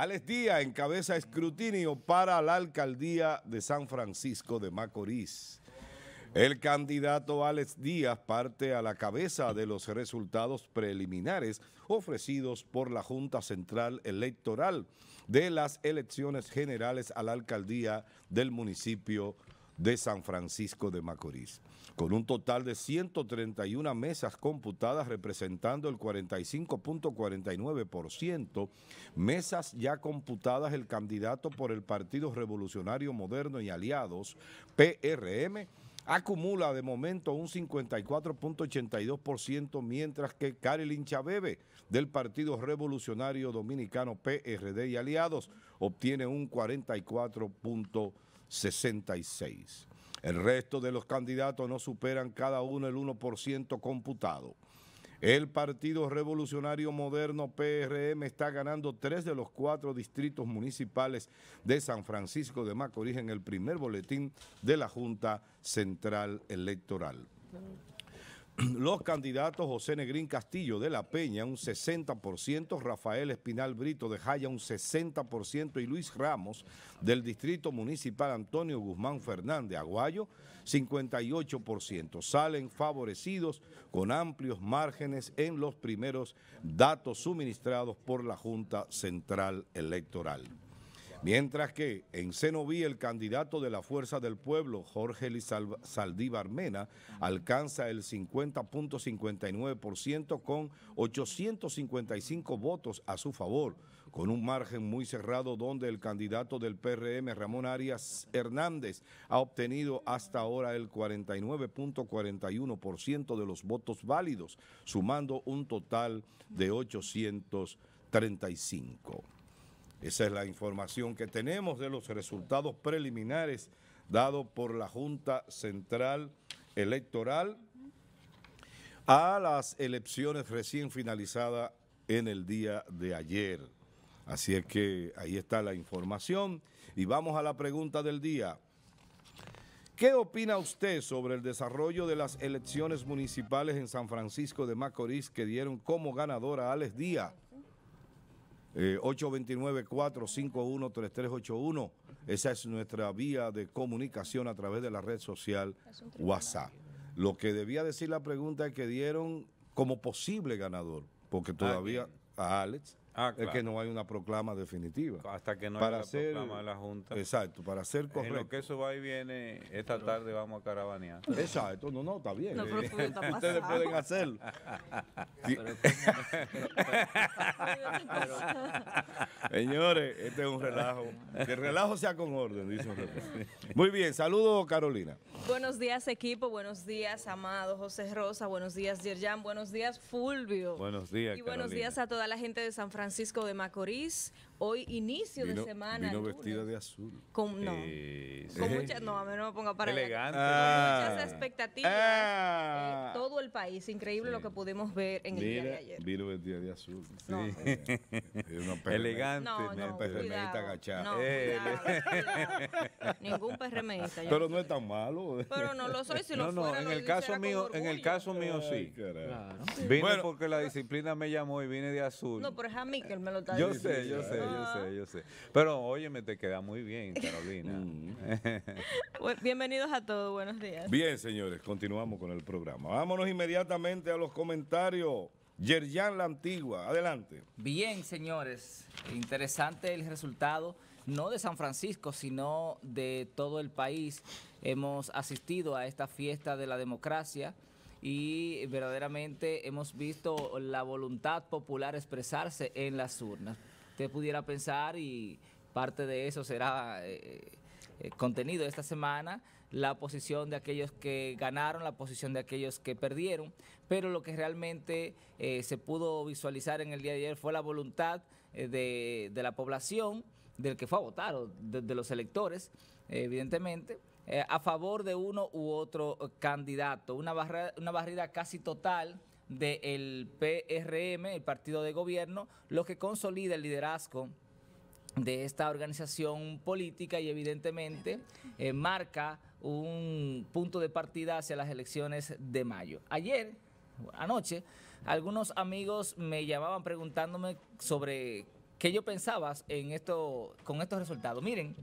Alex Díaz encabeza escrutinio para la alcaldía de San Francisco de Macorís. El candidato Alex Díaz parte a la cabeza de los resultados preliminares ofrecidos por la Junta Central Electoral de las elecciones generales a la alcaldía del municipio de de San Francisco de Macorís, con un total de 131 mesas computadas representando el 45.49%, mesas ya computadas el candidato por el Partido Revolucionario Moderno y Aliados, PRM, acumula de momento un 54.82%, mientras que Carolyn Chabebe, del Partido Revolucionario Dominicano PRD y Aliados, obtiene un 44.82%. 66. El resto de los candidatos no superan cada uno el 1% computado. El Partido Revolucionario Moderno PRM está ganando tres de los cuatro distritos municipales de San Francisco de Macorís en el primer boletín de la Junta Central Electoral. los candidatos José Negrín Castillo de La Peña un 60%, Rafael Espinal Brito de Jaya un 60% y Luis Ramos del Distrito Municipal Antonio Guzmán Fernández Aguayo 58%. Salen favorecidos con amplios márgenes en los primeros datos suministrados por la Junta Central Electoral. Mientras que en Senoví, el candidato de la Fuerza del Pueblo, Jorge Saldívar Mena, alcanza el 50.59% con 855 votos a su favor, con un margen muy cerrado donde el candidato del PRM, Ramón Arias Hernández, ha obtenido hasta ahora el 49.41% de los votos válidos, sumando un total de 835. Esa es la información que tenemos de los resultados preliminares dados por la Junta Central Electoral a las elecciones recién finalizadas en el día de ayer. Así es que ahí está la información. Y vamos a la pregunta del día. ¿Qué opina usted sobre el desarrollo de las elecciones municipales en San Francisco de Macorís que dieron como ganadora a Alex Díaz? 829-451-3381. Eh, Esa es nuestra vía de comunicación a través de la red social WhatsApp. Lo que debía decir la pregunta es que dieron como posible ganador, porque ah, todavía a Alex Ah, es que no hay una proclama definitiva. Hasta que no para haya proclama de la Junta. Exacto, para hacer correcto. En lo que eso va y viene, esta tarde vamos a carabanear. Exacto, no, no, está bien. Ustedes pueden hacerlo. Señores, este es un relajo. Que el relajo sea con orden, dice Muy bien, saludos Carolina. Buenos días equipo, buenos días amados, José Rosa, buenos días Yerjan, buenos días Fulvio. Buenos días Y buenos días a toda la gente de San Francisco Francisco de Macorís, hoy inicio de semana. Vino vestida de azul. no, eh, no, a mí no me ponga para Elegante. muchas ah. expectativas. Ah, todo el país, increíble lo que pudimos ver en el día de ayer. Vino vestida de azul. No, elegante. No, eh. Ningún PRMista. Pero no es tan malo. Pero no lo soy, si lo no, fuera, en, el caso mío, en el caso mío, sí. Claro. porque la disciplina me llamó y vine de azul. No, pero es a mí que me lo está Yo sé, yo sé yo sé, yo sé. Pero óyeme, te queda muy bien, Carolina. Mm. bienvenidos a todos, buenos días. Bien, señores, continuamos con el programa. Vámonos inmediatamente a los comentarios. Yerjan la Antigua, adelante. Bien, señores, interesante el resultado, no de San Francisco, sino de todo el país. Hemos asistido a esta fiesta de la democracia y verdaderamente hemos visto la voluntad popular expresarse en las urnas usted pudiera pensar y parte de eso será eh, eh, contenido esta semana, la posición de aquellos que ganaron, la posición de aquellos que perdieron, pero lo que realmente eh, se pudo visualizar en el día de ayer fue la voluntad de, la población, del que fue a votar, de, los electores, evidentemente, a favor de uno u otro candidato. Una, una barrida casi total del PRM, el partido de gobierno, lo que consolida el liderazgo de esta organización política y evidentemente eh, marca un punto de partida hacia las elecciones de mayo. Ayer, anoche, algunos amigos me llamaban preguntándome sobre qué yo pensaba en esto, con estos resultados. Miren,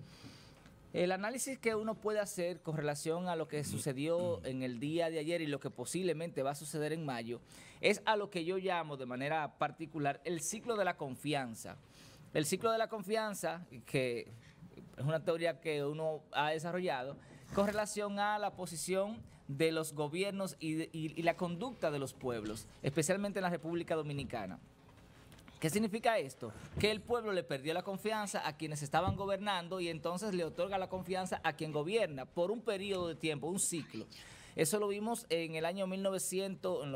el análisis que uno puede hacer con relación a lo que sucedió en el día de ayer y lo que posiblemente va a suceder en mayo es a lo que yo llamo de manera particular el ciclo de la confianza. El ciclo de la confianza, que es una teoría que uno ha desarrollado, con relación a la posición de los gobiernos y, y la conducta de los pueblos, especialmente en la República Dominicana. ¿Qué significa esto? Que el pueblo le perdió la confianza a quienes estaban gobernando y entonces le otorga la confianza a quien gobierna por un periodo de tiempo, un ciclo. Eso lo vimos en el año 1900,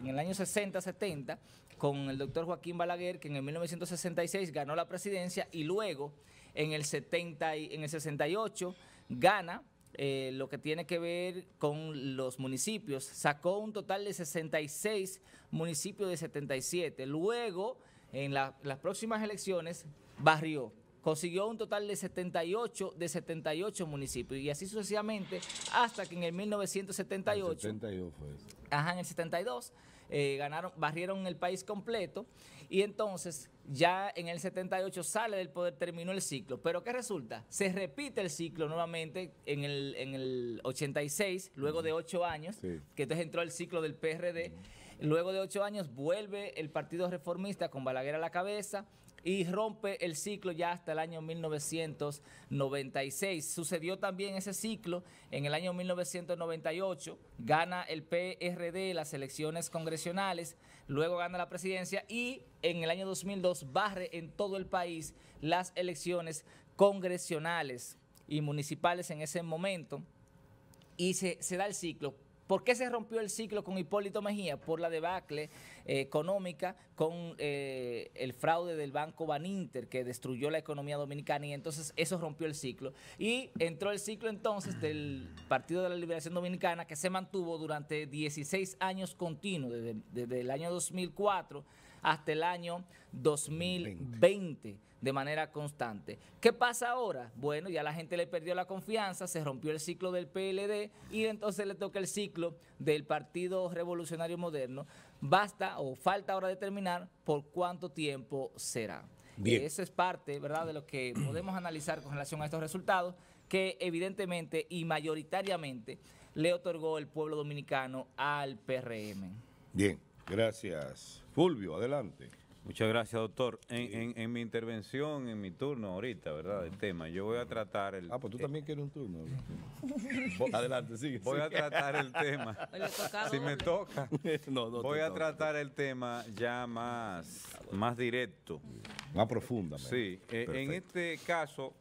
en, el año 60, 70, con el doctor Joaquín Balaguer, que en el 1966 ganó la presidencia y luego en el, 70 y, en el 68 gana eh, lo que tiene que ver con los municipios. Sacó un total de 66 municipios de 77. Luego en las próximas elecciones barrió. Consiguió un total de 78 de 78 municipios y así sucesivamente hasta que en el 1978, fue ajá, en el 72 eh, ganaron, barrieron el país completo y entonces ya en el 78 sale del poder, terminó el ciclo. Pero ¿qué resulta? Se repite el ciclo nuevamente en el, 86, luego de ocho años, que entonces entró el ciclo del PRD. Luego de ocho años vuelve el Partido Reformista con Balaguer a la cabeza y rompe el ciclo ya hasta el año 1996. Sucedió también ese ciclo en el año 1998, gana el PRD las elecciones congresionales, luego gana la presidencia y en el año 2002 barre en todo el país las elecciones congresionales y municipales en ese momento y se, se da el ciclo ¿Por qué se rompió el ciclo con Hipólito Mejía? Por la debacle eh, económica con eh, el fraude del banco Baninter que destruyó la economía dominicana y entonces eso rompió el ciclo. Y entró el ciclo entonces del Partido de la Liberación Dominicana que se mantuvo durante 16 años continuos, desde el año 2004 hasta el año 2020 de manera constante. ¿Qué pasa ahora? Bueno, ya la gente le perdió la confianza, se rompió el ciclo del PLD y entonces le toca el ciclo del Partido Revolucionario Moderno. Basta o falta ahora determinar por cuánto tiempo será. Bien. Eso es parte, ¿verdad?, de lo que podemos analizar con relación a estos resultados que evidentemente y mayoritariamente le otorgó el pueblo dominicano al PRM. Bien. Gracias. Fulvio, adelante. Muchas gracias, doctor. En, mi intervención, en mi turno ahorita, ¿verdad? El tema, yo voy a tratar el... Ah, pues tú también quieres un turno. Adelante, sigue. Voy a tratar el tema. si me toca. no, no, voy a tratar el tema ya más, más directo. Más profundo. Sí. Eh, en este caso,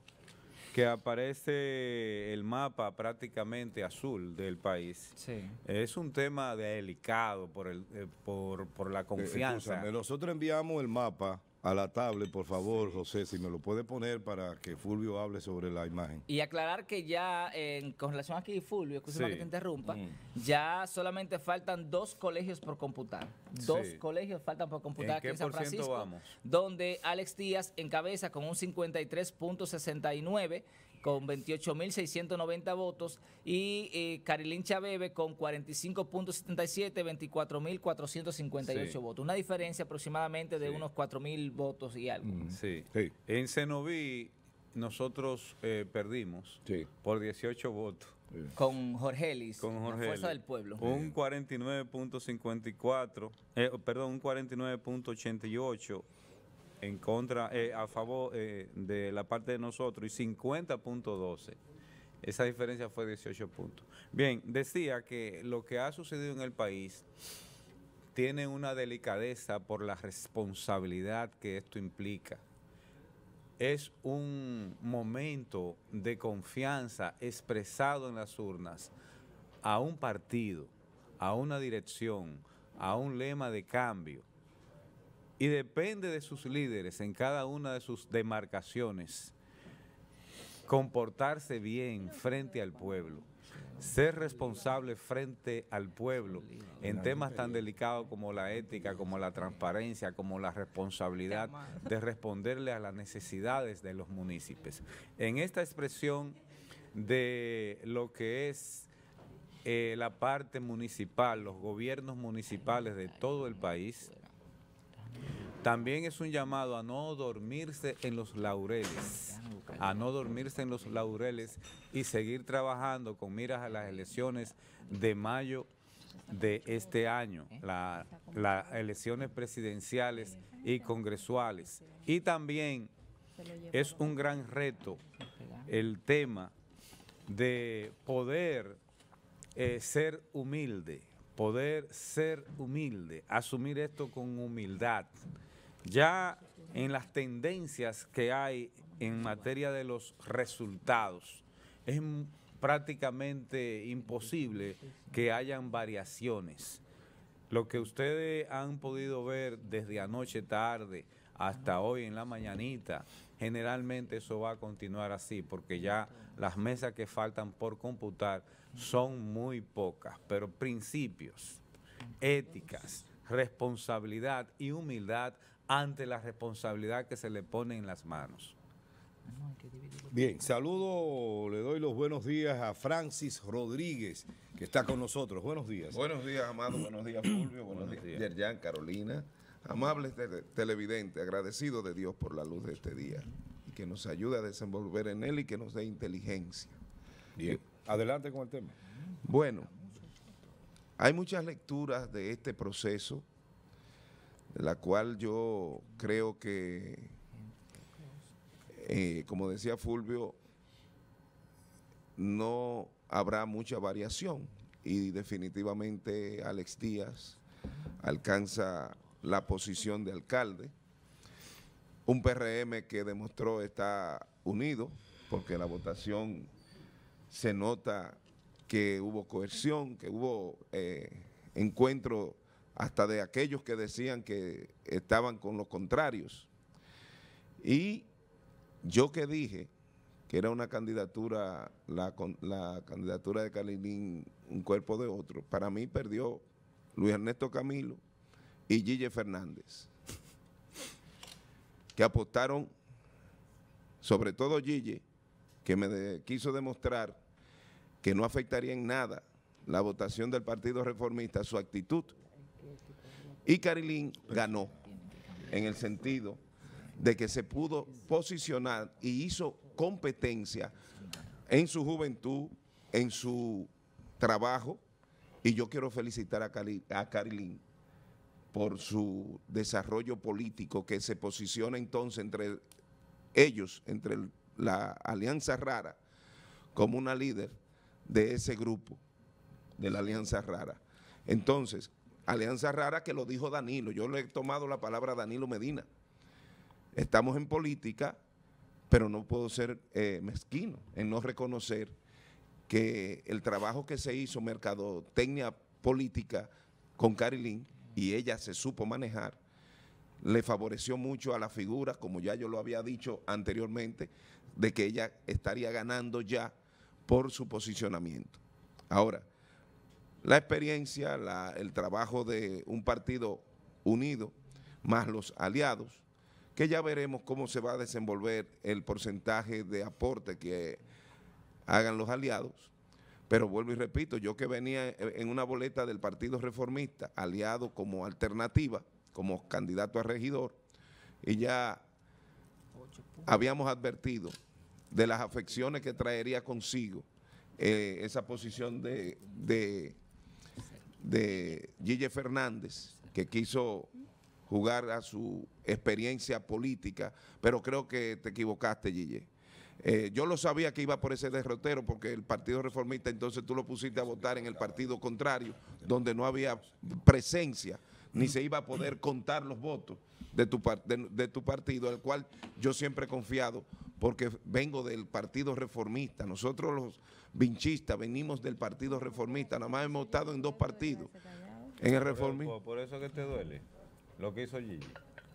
que aparece el mapa prácticamente azul del país, sí. es un tema delicado por, el, eh, por, por la eh, confianza. nosotros enviamos el mapa a la tablet, por favor, José, si me lo puede poner para que Fulvio hable sobre la imagen. Y aclarar que ya, con relación aquí, Fulvio, escúchame que te interrumpa, mm. ya solamente faltan dos colegios por computar. Dos colegios faltan por computar aquí en San Francisco, donde Alex Díaz encabeza con un 53.69 con 28.690 votos y eh, Carilín Chabebe con 45.77, 24.458 votos. Una diferencia aproximadamente de unos 4.000 votos y algo. Mm. sí. En Cenoví nosotros eh, perdimos por 18 votos. Con Jorge Jorgelis, con Jorge la Fuerza del Pueblo. Un 49.54, eh, perdón, un 49.88 en contra, eh, a favor eh, de la parte de nosotros y 50.12. Esa diferencia fue 18 puntos. Bien, decía que lo que ha sucedido en el país tiene una delicadeza por la responsabilidad que esto implica. Es un momento de confianza expresado en las urnas a un partido, a una dirección, a un lema de cambio y depende de sus líderes en cada una de sus demarcaciones comportarse bien frente al pueblo, ser responsable frente al pueblo en temas tan delicados como la ética, como la transparencia, como la responsabilidad de responderle a las necesidades de los municipios. En esta expresión de lo que es eh, la parte municipal, los gobiernos municipales de todo el país, también es un llamado a no dormirse en los laureles, a no dormirse en los laureles y seguir trabajando con miras a las elecciones de mayo de este año, las elecciones presidenciales y congresuales. Y también es un gran reto el tema de poder eh, ser humilde, poder ser humilde, asumir esto con humildad. Ya en las tendencias que hay en materia de los resultados, es prácticamente imposible que hayan variaciones. Lo que ustedes han podido ver desde anoche tarde hasta hoy en la mañanita, generalmente eso va a continuar así, porque ya las mesas que faltan por computar son muy pocas, pero principios, éticas, responsabilidad y humildad ante la responsabilidad que se le pone en las manos. Bien, saludo, le doy los buenos días a Francis Rodríguez, que está con nosotros. Buenos días. Buenos días, Amado. Buenos días, Fulvio. Buenos, días, Yerjan, Carolina. amable televidente, agradecido de Dios por la luz de este día y que nos ayude a desenvolver en él y que nos dé inteligencia. Bien. Adelante con el tema. Bueno, hay muchas lecturas de este proceso, de la cual yo creo que, eh, como decía Fulvio, no habrá mucha variación y definitivamente Alex Díaz alcanza la posición de alcalde. Un PRM que demostró está unido, porque la votación se nota que hubo coerción, que hubo eh, encuentro hasta de aquellos que decían que estaban con los contrarios. Y yo que dije que era una candidatura, la, candidatura de Calilín, un cuerpo de otro, para mí perdió Luis Ernesto Camilo y Gille Fernández, que apostaron, sobre todo Gille, que me quiso demostrar que no afectaría en nada la votación del Partido Reformista, su actitud. Y Carilín ganó en el sentido de que se pudo posicionar y hizo competencia en su juventud, en su trabajo. Y yo quiero felicitar a, Carilín por su desarrollo político que se posiciona entonces entre ellos, entre la Alianza Rara, como una líder de ese grupo, de la Alianza Rara. Entonces, Alianza Rara que lo dijo Danilo, yo le he tomado la palabra a Danilo Medina. Estamos en política, pero no puedo ser eh, mezquino en no reconocer que el trabajo que se hizo, mercadotecnia política con Carilín, y ella se supo manejar, le favoreció mucho a la figura, como ya yo lo había dicho anteriormente, de que ella estaría ganando ya por su posicionamiento. Ahora, la experiencia, el trabajo de un partido unido, más los aliados, que ya veremos cómo se va a desenvolver el porcentaje de aporte que hagan los aliados. Pero vuelvo y repito, yo que venía en una boleta del Partido Reformista, aliado como alternativa, como candidato a regidor, y ya habíamos advertido de las afecciones que traería consigo eh, esa posición de, de, de Gille Fernández, que quiso jugar a su experiencia política, pero creo que te equivocaste, Gille. Eh, yo lo sabía que iba por ese derrotero porque el Partido Reformista entonces tú lo pusiste a votar en el partido contrario, donde no había presencia, ni se iba a poder contar los votos de tu, de tu partido, al cual yo siempre he confiado porque vengo del Partido Reformista. Nosotros los vinchistas venimos del Partido Reformista, nada más hemos estado en dos partidos. En el Reformista. Por, eso que te duele lo que hizo Gigi.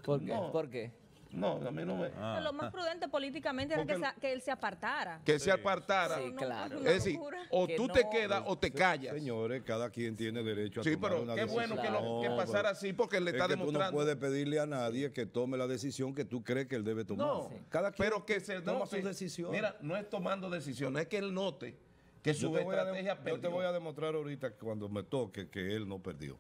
¿Por qué? ¿Por qué? No, a mí no me... Ah. Lo más prudente políticamente era que, él se apartara. Que se apartara. Sí, claro. Es decir, o tú te quedas o te callas. Señores, cada quien tiene derecho a sí, tomar una decisión. pero qué bueno que, pasara así porque le está demostrando. no puede pedirle a nadie que tome la decisión que tú crees que él debe tomar. No, cada quien pero que se tome su decisión. Mira, no es tomando decisiones, es que él note que su yo estrategia Yo te voy a demostrar ahorita cuando me toque que él no perdió.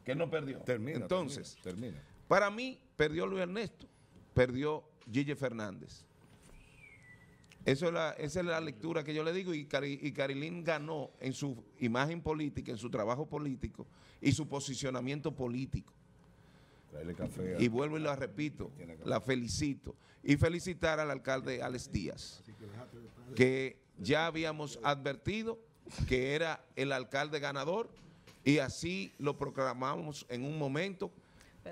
que él no perdió. Termina. Entonces, termina. Para mí, perdió Luis Ernesto, perdió Gille Fernández. esa es la lectura que yo le digo y, Carilín ganó en su imagen política, en su trabajo político y su posicionamiento político. y vuelvo y lo repito, la felicito. Y felicitar al alcalde Alex Díaz, que ya habíamos advertido que era el alcalde ganador y así lo proclamamos en un momento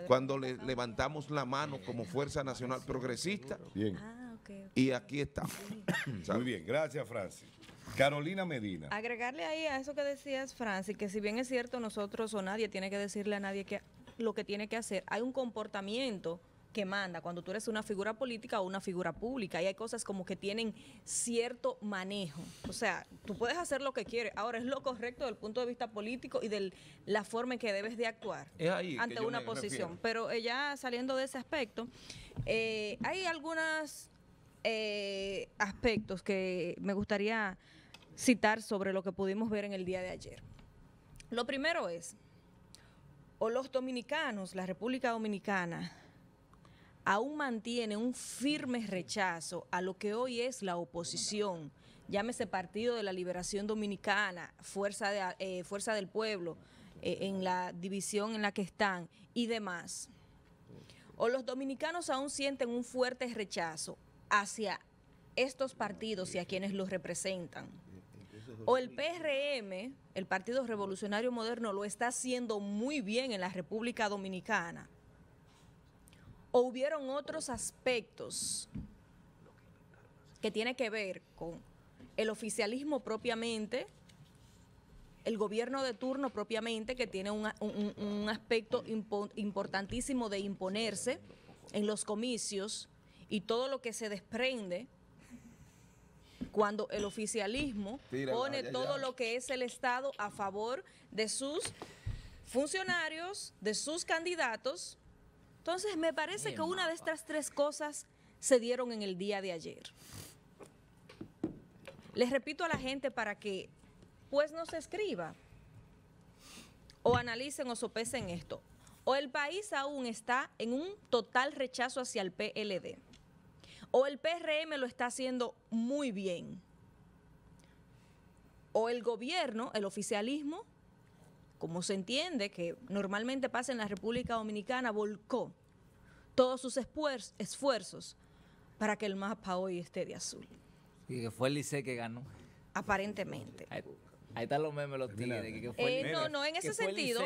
cuando le levantamos la mano como Fuerza Nacional Progresista. Bien. Ah, y aquí estamos. Muy bien, gracias Francis. Carolina Medina. Agregarle ahí a eso que decías, Francis, que si bien es cierto, nosotros o nadie tiene que decirle a nadie que, lo que tiene que hacer, hay un comportamiento que manda cuando tú eres una figura política o una figura pública. Y hay cosas como que tienen cierto manejo. O sea, tú puedes hacer lo que quieres. Ahora es lo correcto del punto de vista político y de la forma en que debes de actuar ante una posición. Pero ella eh, ya saliendo de ese aspecto, eh, hay algunos eh, aspectos que me gustaría citar sobre lo que pudimos ver en el día de ayer. Lo primero es, o los dominicanos, la República Dominicana, aún mantiene un firme rechazo a lo que hoy es la oposición, llámese Partido de la Liberación Dominicana, Fuerza, de, eh, Fuerza del Pueblo, eh, en la división en la que están y demás. O los dominicanos aún sienten un fuerte rechazo hacia estos partidos y a quienes los representan. O el PRM, el Partido Revolucionario Moderno, lo está haciendo muy bien en la República Dominicana ¿O hubieron otros aspectos que tiene que ver con el oficialismo propiamente, el gobierno de turno propiamente, que tiene un, aspecto importantísimo de imponerse en los comicios y todo lo que se desprende cuando el oficialismo pone todo lo que es el Estado a favor de sus funcionarios, de sus candidatos entonces, me parece que una de estas tres cosas se dieron en el día de ayer. Les repito a la gente para que pues nos escriba o analicen o sopesen esto. O el país aún está en un total rechazo hacia el PLD. O el PRM lo está haciendo muy bien. O el gobierno, el oficialismo, como se entiende que normalmente pasa en la República Dominicana, volcó todos sus esfuerzos para que el mapa hoy esté de azul. Y que fue el Licey que ganó. Aparentemente. Ahí, están los memes, los Que, eh, no, no, en ese sentido.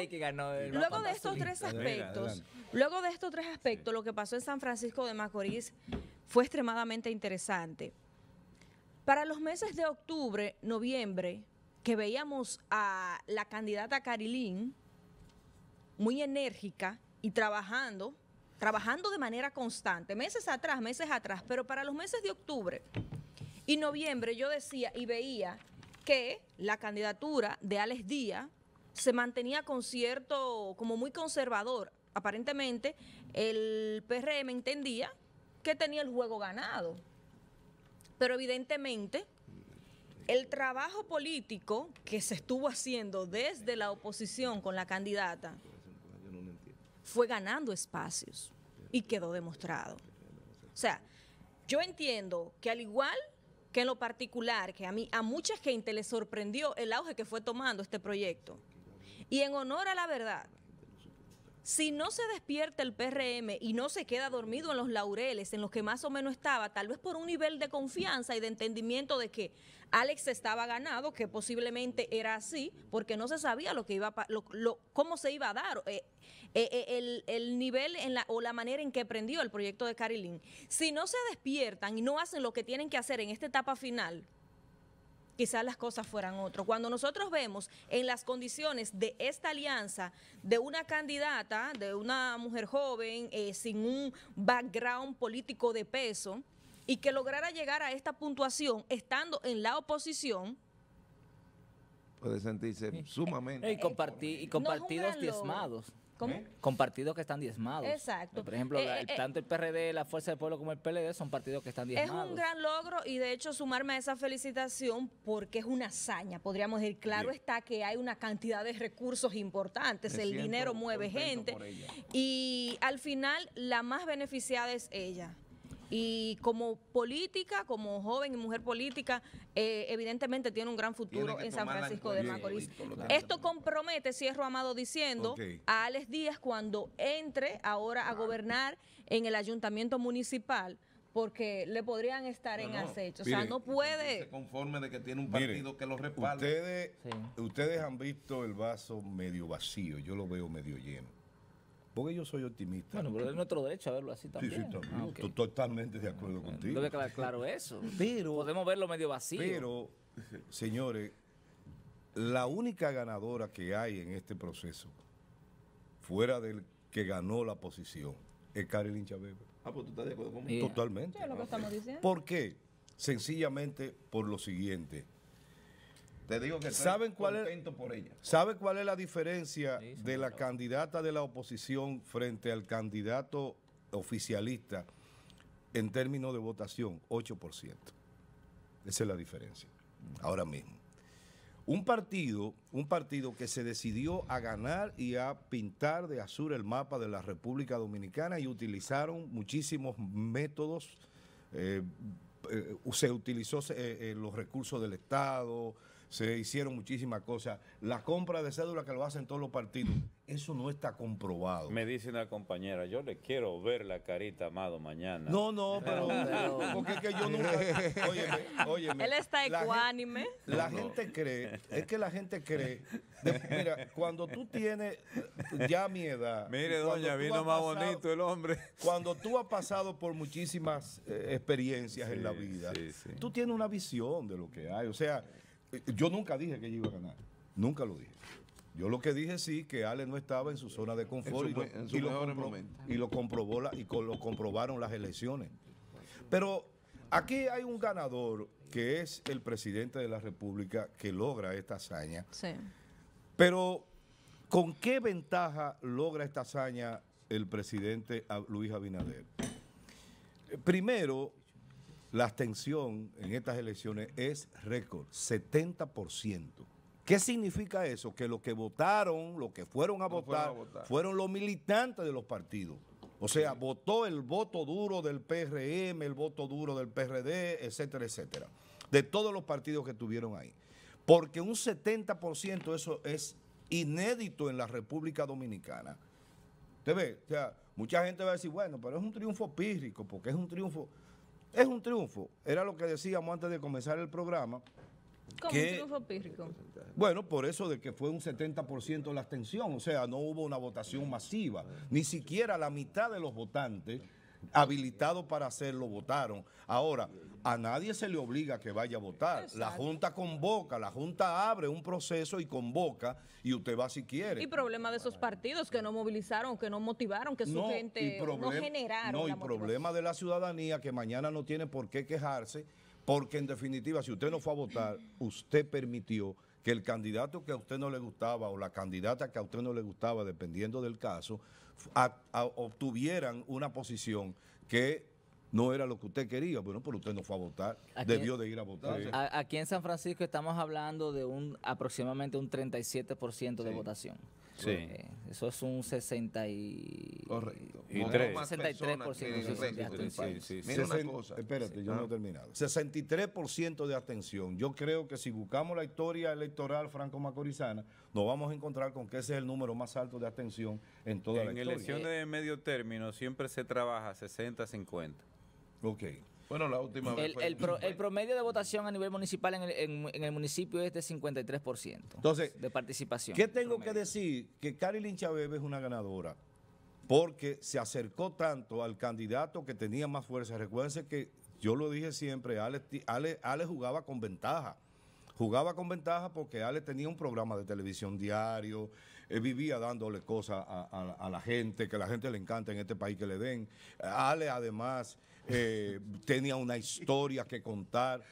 luego de estos tres aspectos, luego de estos tres aspectos, lo que pasó en San Francisco de Macorís fue extremadamente interesante. Para los meses de octubre, noviembre, que veíamos a la candidata Carilín muy enérgica y trabajando, trabajando de manera constante, meses atrás, meses atrás, pero para los meses de octubre y noviembre yo decía y veía que la candidatura de Alex Díaz se mantenía con cierto, como muy conservador. Aparentemente el PRM entendía que tenía el juego ganado, pero evidentemente el trabajo político que se estuvo haciendo desde la oposición con la candidata fue ganando espacios y quedó demostrado. O sea, yo entiendo que al igual que en lo particular, que a mí a mucha gente le sorprendió el auge que fue tomando este proyecto. Y en honor a la verdad, si no se despierta el PRM y no se queda dormido en los laureles, en los que más o menos estaba, tal vez por un nivel de confianza y de entendimiento de que Alex estaba ganado, que posiblemente era así, porque no se sabía lo que iba cómo se iba a dar eh, eh, eh, el, nivel en la, o la manera en que prendió el proyecto de Carilín. Si no se despiertan y no hacen lo que tienen que hacer en esta etapa final, quizás las cosas fueran otras. Cuando nosotros vemos en las condiciones de esta alianza de una candidata, de una mujer joven, eh, sin un background político de peso, y que lograra llegar a esta puntuación estando en la oposición, puede sentirse sumamente. Y, compartí, y compartidos diezmados. ¿Eh? Con partidos que están diezmados. Exacto. Por ejemplo, eh, eh, tanto el PRD, la Fuerza del Pueblo como el PLD son partidos que están diezmados. Es un gran logro y de hecho sumarme a esa felicitación porque es una hazaña, podríamos decir. Claro está que hay una cantidad de recursos importantes, el dinero mueve gente y al final la más beneficiada es ella y como política, como joven y mujer política, eh, evidentemente tiene un gran futuro en San Francisco de Macorís. Esto compromete, cierro Amado diciendo, a Alex Díaz cuando entre ahora a gobernar en el ayuntamiento municipal porque le podrían estar en acecho. o sea, no puede... Se conforme de que tiene un partido que lo respalde. ustedes han visto el vaso medio vacío, yo lo veo medio lleno. Porque yo soy optimista. Bueno, pero es nuestro derecho a verlo así también. Sí, ah, Totalmente de acuerdo contigo. claro eso. Pero, Podemos verlo medio vacío. Pero, señores, la única ganadora que hay en este proceso, fuera del que ganó la posición, es Karen Chávez. Ah, pues tú estás de acuerdo conmigo. Totalmente. lo que estamos ah, diciendo. ¿Por qué? Sencillamente por lo siguiente. Te digo que ¿Saben cuál es, por ella. cuál es la diferencia de la candidata de la oposición frente al candidato oficialista en términos de votación? 8%. Esa es la diferencia, ahora mismo. Un partido, un partido que se decidió a ganar y a pintar de azul el mapa de la República Dominicana y utilizaron muchísimos métodos. Eh, eh, se utilizó eh, los recursos del Estado, se hicieron muchísimas cosas. La compra de cédula que lo hacen todos los partidos, eso no está comprobado. Me dice una compañera, yo le quiero ver la carita Amado mañana. No, no, pero, porque que yo nunca... Óyeme, óyeme. Él está ecuánime. La, gente, cree, es que la gente cree... mira, cuando tú tienes ya mi edad... Mire, doña, vino más bonito el hombre. Cuando tú has pasado por muchísimas eh, experiencias en la vida, tú tienes una visión de lo que hay. O sea, yo nunca dije que ella iba a ganar. Nunca lo dije. Yo lo que dije sí que Ale no estaba en su zona de confort y, lo, comprobó, y, con, lo comprobaron las elecciones. Pero aquí hay un ganador que es el presidente de la República que logra esta hazaña. Sí. Pero ¿con qué ventaja logra esta hazaña el presidente Luis Abinader? Primero, la abstención en estas elecciones es récord, 70%. ¿Qué significa eso? Que los que votaron, los que fueron a, votar, fueron los militantes de los partidos. O sea, votó el voto duro del PRM, el voto duro del PRD, etcétera, etcétera. De todos los partidos que estuvieron ahí. Porque un 70% eso es inédito en la República Dominicana. Usted ve, o sea, mucha gente va a decir, bueno, pero es un triunfo pírrico, porque es un triunfo... Es un triunfo. Era lo que decíamos antes de comenzar el programa. ¿Cómo un triunfo pírrico? Bueno, por eso de que fue un 70% la abstención, o sea, no hubo una votación masiva. Ni siquiera la mitad de los votantes habilitados para hacerlo votaron. Ahora, a nadie se le obliga a que vaya a votar. La Junta convoca, la Junta abre un proceso y convoca y usted va si quiere. Y problema de esos partidos que no movilizaron, que no motivaron, que su gente no generaron. No, y problema de la ciudadanía que mañana no tiene por qué quejarse, porque en definitiva, si usted no fue a votar, usted permitió que el candidato que a usted no le gustaba o la candidata que a usted no le gustaba, dependiendo del caso, obtuvieran una posición que no era lo que usted quería, bueno, pero usted no fue a votar, debió de ir a votar. Aquí en San Francisco estamos hablando de un aproximadamente un 37% de votación. Sí. Eh, eso es un 60 Correcto. Y 63% de atención. Espérate, yo no he ah. terminado. 63% de atención. Yo creo que si buscamos la historia electoral franco-macorizana, nos vamos a encontrar con que ese es el número más alto de atención en toda la historia. En elecciones de medio término siempre se trabaja 60-50. Ok. Bueno, la última vez. El, promedio de votación a nivel municipal en el, en, el municipio es de 53% Entonces, de participación. ¿Qué tengo que decir? Que Carilyn Chávez es una ganadora porque se acercó tanto al candidato que tenía más fuerza. Recuérdense que yo lo dije siempre, Ale, Ale, jugaba con ventaja. Jugaba con ventaja porque Ale tenía un programa de televisión diario, eh, vivía dándole cosas a, la gente, que la gente le encanta en este país que le den. Ale además eh, tenía una historia que contar.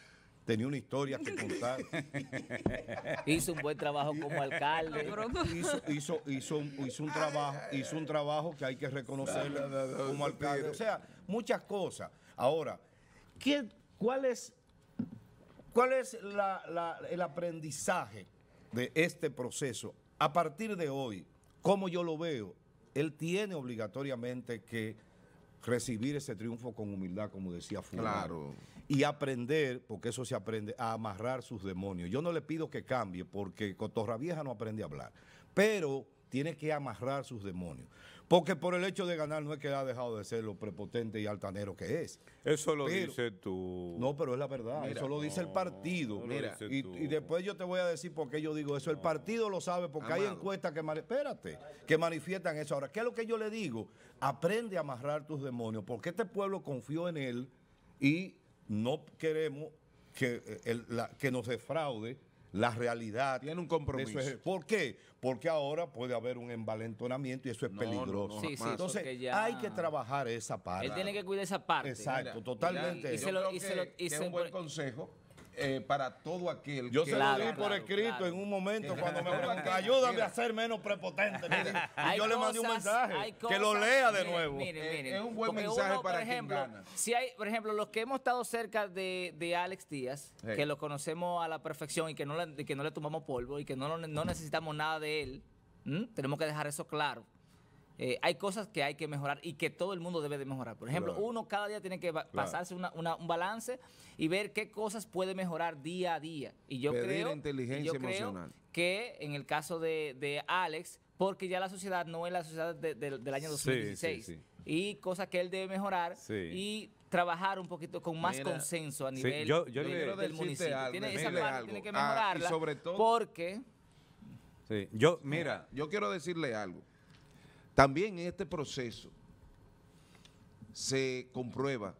Tenía una historia que contar. hizo un buen trabajo como alcalde. Hizo, hizo, hizo, un, trabajo, hizo un trabajo que hay que reconocer como alcalde. O sea, muchas cosas. Ahora, ¿qué, ¿cuál es, cuál es el aprendizaje de este proceso? A partir de hoy, como yo lo veo, él tiene obligatoriamente que recibir ese triunfo con humildad, como decía Fulano. Y aprender, porque eso se aprende, a amarrar sus demonios. Yo no le pido que cambie, porque Cotorra Vieja no aprende a hablar, pero tiene que amarrar sus demonios. Porque por el hecho de ganar no es que ha dejado de ser lo prepotente y altanero que es. Eso lo dice tú. No, pero es la verdad. eso lo dice el partido. Mira, y, después yo te voy a decir por qué yo digo eso. El partido lo sabe porque hay encuestas que, espérate, que manifiestan eso. Ahora, ¿qué es lo que yo le digo? Aprende a amarrar tus demonios porque este pueblo confió en él y no queremos que, eh, que nos defraude la realidad. Tiene un compromiso. ¿Por qué? Porque ahora puede haber un envalentonamiento y eso es peligroso. Entonces, hay que trabajar esa parte. Él tiene que cuidar esa parte. Exacto, totalmente. Y, se lo, es un buen consejo eh, para todo aquel. Yo se lo di por escrito en un momento cuando me ayúdame a ser menos prepotente. y yo le mandé un mensaje, que lo lea de nuevo. Eh, es un buen mensaje para Si hay, por ejemplo, los que hemos estado cerca de, de Alex Díaz, que lo conocemos a la perfección y que no le, que no le tomamos polvo y que no, necesitamos nada de él, tenemos que dejar eso claro. Eh, hay cosas que hay que mejorar y que todo el mundo debe de mejorar. Por ejemplo, uno cada día tiene que pasarse un balance y ver qué cosas puede mejorar día a día. Y yo creo, que en el caso de, Alex, porque ya la sociedad no es la sociedad del año 2016. Y cosas que él debe mejorar y trabajar un poquito con más consenso a nivel del, municipio. tiene, esa tiene que ah, mejorarla y sobre todo, porque... Yo, mira, yo quiero decirle algo. También en este proceso se comprueba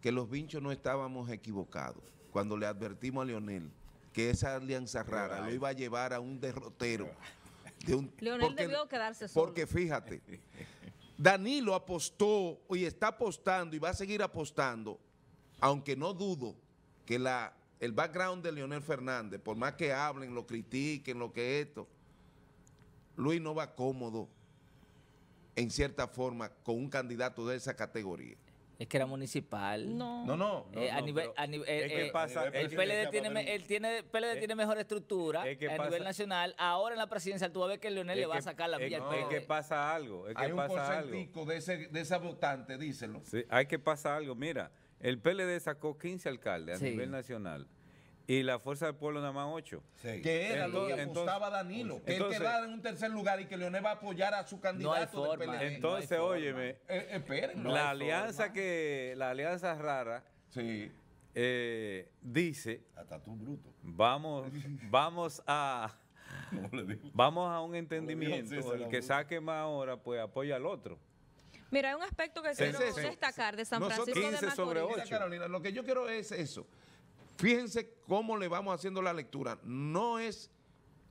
que los vinchos no estábamos equivocados cuando le advertimos a Leonel que esa alianza rara lo iba a llevar a un derrotero. De Leonel debió quedarse solo. Porque fíjate, Danilo apostó y está apostando y va a seguir apostando, aunque no dudo que la, el background de Leonel Fernández, por más que hablen, lo critiquen, lo que esto Luis no va cómodo, en cierta forma, con un candidato de esa categoría. Es que era municipal. No, no, no. el PLD, eh, tiene, mejor estructura a nivel nacional. Ahora en la presidencia tú vas a ver que Leonel le va a sacar la villa Es que pasa algo. hay un algo. De, de esa votante, díselo. hay que pasar algo. Mira, el PLD sacó 15 alcaldes a nivel nacional y la Fuerza del Pueblo nada más 8. Que era lo que apostaba Danilo. Que él quedara en un tercer lugar y que Leonel va a apoyar a su candidato. Entonces, óyeme, eh, eh, la, alianza que, la alianza rara eh, dice... Hasta tú, bruto. Vamos, vamos a... vamos a un entendimiento. el que saque más ahora, pues apoya al otro. Mira, hay un aspecto que quiero destacar de San Francisco 15 de Macorís. Sobre 8. lo que yo quiero es eso Fíjense cómo le vamos haciendo la lectura. No es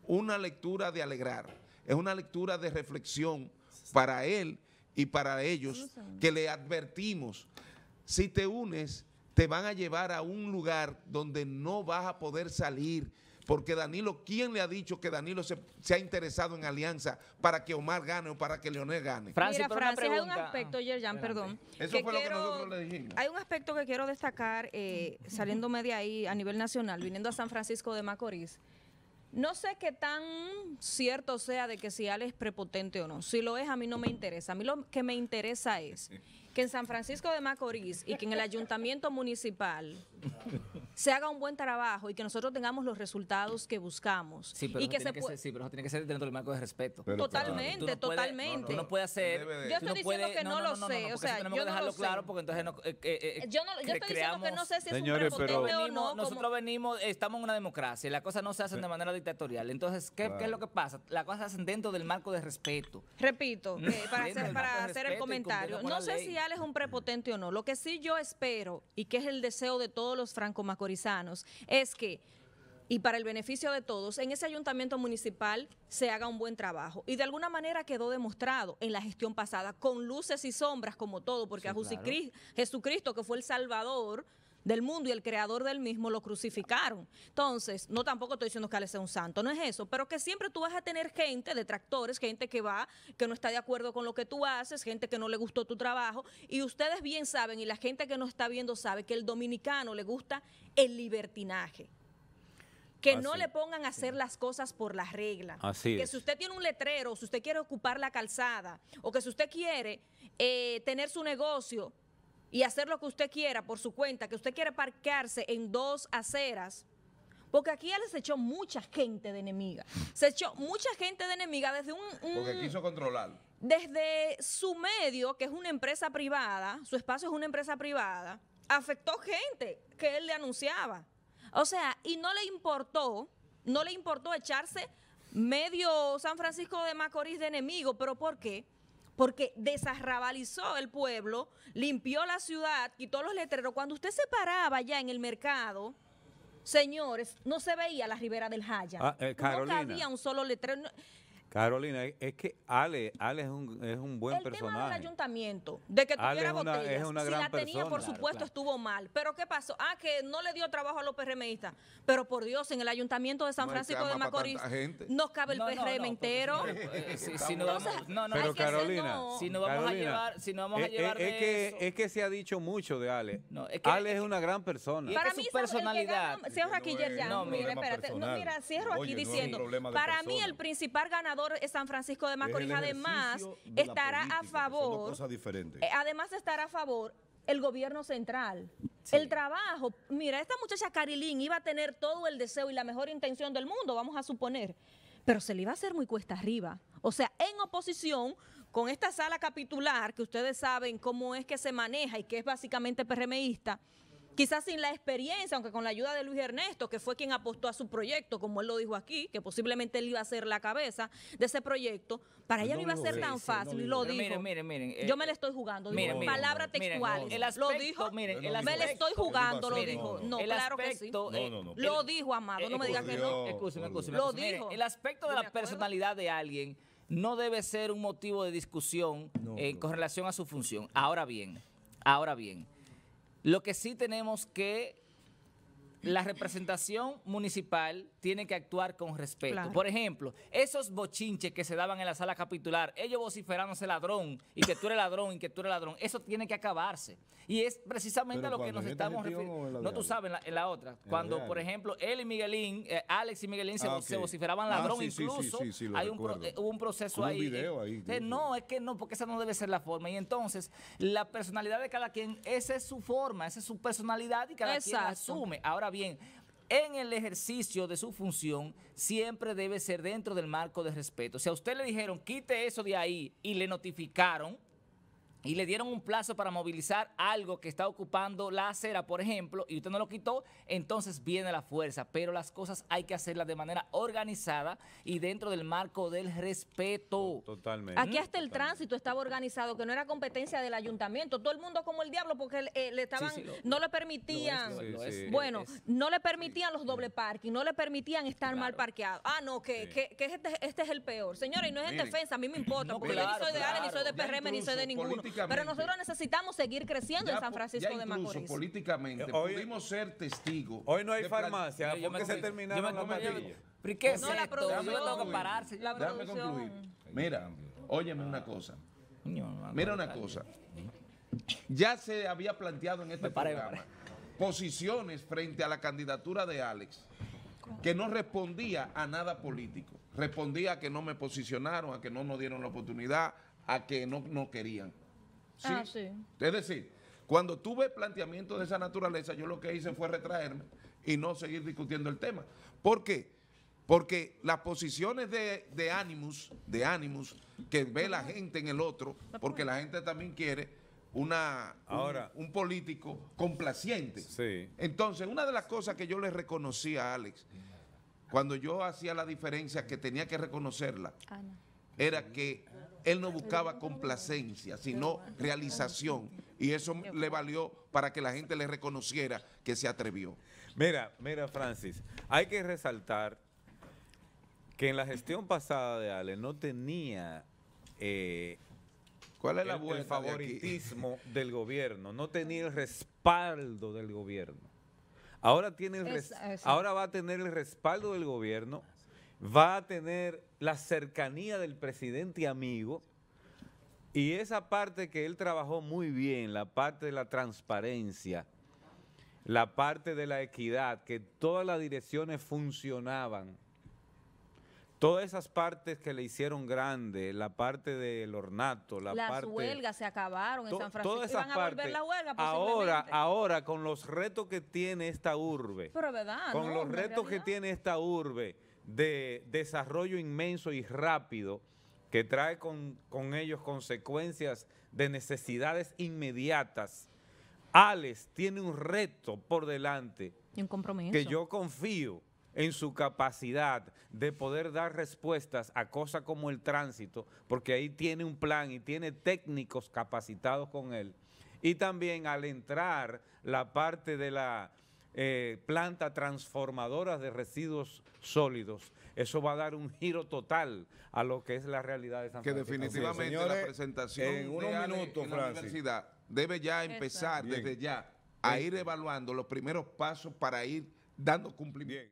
una lectura de alegrar, es una lectura de reflexión para él y para ellos que le advertimos. Si te unes, te van a llevar a un lugar donde no vas a poder salir porque Danilo, ¿quién le ha dicho que Danilo se, ha interesado en alianza para que Omar gane o para que Leonel gane? Mira, hay un aspecto, ah, Yerjan, perdón. Eso que fue quiero, lo que nosotros le dijimos. Hay un aspecto que quiero destacar, eh, saliéndome de ahí a nivel nacional, viniendo a San Francisco de Macorís. No sé qué tan cierto sea de que si Ale es prepotente o no. Si lo es, a mí no me interesa. A mí lo que me interesa es que en San Francisco de Macorís y que en el ayuntamiento municipal se haga un buen trabajo y que nosotros tengamos los resultados que buscamos. Sí, pero, y que se pero tiene que ser dentro del marco de respeto. totalmente, totalmente. no, puede hacer... Yo estoy diciendo que no, lo sé. o sea, yo dejarlo claro porque entonces no... Eh, eh, eh, yo, no estoy diciendo que no sé si es un pero, o no. Nosotros venimos, estamos en una democracia y las cosas no se hacen de manera dictatorial. Entonces, ¿qué, es lo que pasa? Las cosas se hacen dentro del marco de respeto. Repito, para hacer, el comentario. No sé si Ale es un prepotente o no. Lo que sí yo espero y que es el deseo de todos los franco macor es que y para el beneficio de todos, en ese ayuntamiento municipal se haga un buen trabajo. Y de alguna manera quedó demostrado en la gestión pasada, con luces y sombras como todo, porque a Jesucristo, que fue el Salvador, del mundo y el creador del mismo lo crucificaron. Entonces, no tampoco estoy diciendo que Ale sea un santo, no es eso, pero que siempre tú vas a tener gente, detractores, gente que va, que no está de acuerdo con lo que tú haces, gente que no le gustó tu trabajo, y ustedes bien saben, y la gente que nos está viendo sabe, que el dominicano le gusta el libertinaje que no le pongan a hacer las cosas por las reglas. Así que si usted tiene un letrero, si usted quiere ocupar la calzada, o que si usted quiere eh, tener su negocio, y hacer lo que usted quiera por su cuenta, que usted quiere parquearse en dos aceras, porque aquí ya les echó mucha gente de enemiga. Se echó mucha gente de enemiga desde un... un porque quiso controlar. Desde su medio, que es una empresa privada, su espacio es una empresa privada, afectó gente que él le anunciaba. O sea, y no le importó, no le importó echarse medio San Francisco de Macorís de enemigo, pero ¿por qué? porque desarrabalizó el pueblo, limpió la ciudad, quitó los letreros. Cuando usted se paraba ya en el mercado, señores, no se veía la ribera del Jaya. Ah, eh, no había un solo letrero. Carolina, es que Ale, Ale es un, es un buen personaje. El tema del ayuntamiento, de que tuviera botellas, si la tenía, por supuesto, estuvo mal. ¿Pero qué pasó? Ah, que no le dio trabajo a los PRMistas. Pero por Dios, en el ayuntamiento de San Francisco de Macorís no cabe el PRM no, entero. si, si vamos, pero Carolina, si no vamos a llevar, si no vamos a eh, eh, llevar es, es que, es que se ha dicho mucho de Ale. Ale es una gran persona. Para mí, su personalidad. Cierro aquí, ya. No, mira, espérate. No, mira, cierro aquí diciendo, para mí el principal ganador San Francisco de Macorís, además, estará a favor. Eh, además, estará a favor el gobierno central. El trabajo. Mira, esta muchacha Carilín iba a tener todo el deseo y la mejor intención del mundo, vamos a suponer, pero se le iba a hacer muy cuesta arriba. O sea, en oposición con esta sala capitular, que ustedes saben cómo es que se maneja y que es básicamente PRMista, quizás sin la experiencia, aunque con la ayuda de Luis Ernesto, que fue quien apostó a su proyecto, como él lo dijo aquí, que posiblemente él iba a ser la cabeza de ese proyecto, para ella no, iba a ser tan fácil, lo dijo. Miren, miren, miren. Yo eh, me le eh, estoy jugando, miren, palabras textuales. lo dijo, miren, me la estoy jugando, lo dijo. No, claro que sí. Eh, lo dijo, Amado, no me digas que no. Lo dijo. El aspecto de la personalidad de alguien no debe ser un motivo de discusión con relación a su función. Ahora bien, ahora bien. Lo que sí tenemos que la representación municipal tiene que actuar con respeto. Por ejemplo, esos bochinches que se daban en la sala capitular, ellos vociferándose ladrón, y que tú eres ladrón, y que tú eres ladrón, eso tiene que acabarse. Y es precisamente a lo que nos estamos refiriendo. No, tú sabes, en la, otra. cuando, por ejemplo, él y Miguelín, eh, Alex y Miguelín se, vociferaban ladrón, incluso hay un, un proceso ahí. Eh, no, es que no, porque esa no debe ser la forma. Y entonces, la personalidad de cada quien, esa es su forma, esa es su personalidad y cada quien la asume. Ahora bien, en el ejercicio de su función siempre debe ser dentro del marco de respeto. Si a usted le dijeron, quite eso de ahí y le notificaron, y le dieron un plazo para movilizar algo que está ocupando la acera, por ejemplo, y usted no lo quitó, entonces viene la fuerza. Pero las cosas hay que hacerlas de manera organizada y dentro del marco del respeto. Totalmente. Aquí hasta el tránsito estaba organizado, que no era competencia del ayuntamiento. Todo el mundo como el diablo porque le estaban, no le permitían, bueno, no le permitían los doble parking, no le permitían estar mal parqueado. Ah, no, que, que, este, este, es el peor. Señores, no es en defensa, a mí me importa, porque yo ni soy de Ale, ni soy de PRM, ni soy de ninguno. Pero nosotros necesitamos seguir creciendo en San Francisco de Macorís. políticamente eh, pudimos ser testigos. Hoy no hay farmacia porque se terminaron las no, la producción. Déjame concluir. Mira, óyeme una cosa. Mira una cosa. Ya se había planteado en este programa posiciones frente a la candidatura de Alex que no respondía a nada político. Respondía a que no me posicionaron, a que no nos dieron la oportunidad, a que no, no querían. Ah, es decir, cuando tuve planteamientos de esa naturaleza, yo lo que hice fue retraerme y no seguir discutiendo el tema. ¿Por qué? Porque las posiciones de, de ánimos, de ánimos que ve la gente en el otro, porque la gente también quiere una Ahora, un, político complaciente. Entonces, una de las cosas que yo le reconocí a Alex, cuando yo hacía la diferencia que tenía que reconocerla, era que él no buscaba complacencia, sino realización. Y eso le valió para que la gente le reconociera que se atrevió. Mira, mira, Francis, hay que resaltar que en la gestión pasada de Ale no tenía eh, ¿Cuál es el, favoritismo del gobierno, no tenía el respaldo del gobierno. Ahora, tiene ahora va a tener el respaldo del gobierno, va a tener la cercanía del presidente y amigo y esa parte que él trabajó muy bien, la parte de la transparencia, la parte de la equidad, que todas las direcciones funcionaban, todas esas partes que le hicieron grande, la parte del ornato, la Las parte... Las huelgas se acabaron en San Francisco, todas esas a volver la huelga Ahora, ahora, con los retos que tiene esta urbe, Pero verdad, con los retos que tiene esta urbe, de desarrollo inmenso y rápido que trae con, con ellos consecuencias de necesidades inmediatas. Alex tiene un reto por delante. Que yo confío en su capacidad de poder dar respuestas a cosas como el tránsito, porque ahí tiene un plan y tiene técnicos capacitados con él. Y también al entrar la parte de la eh, planta transformadora de residuos sólidos. Eso va a dar un giro total a lo que es la realidad de San Francisco. Que definitivamente la presentación en unos minutos, la universidad debe ya empezar desde ya a ir evaluando los primeros pasos para ir dando cumplimiento.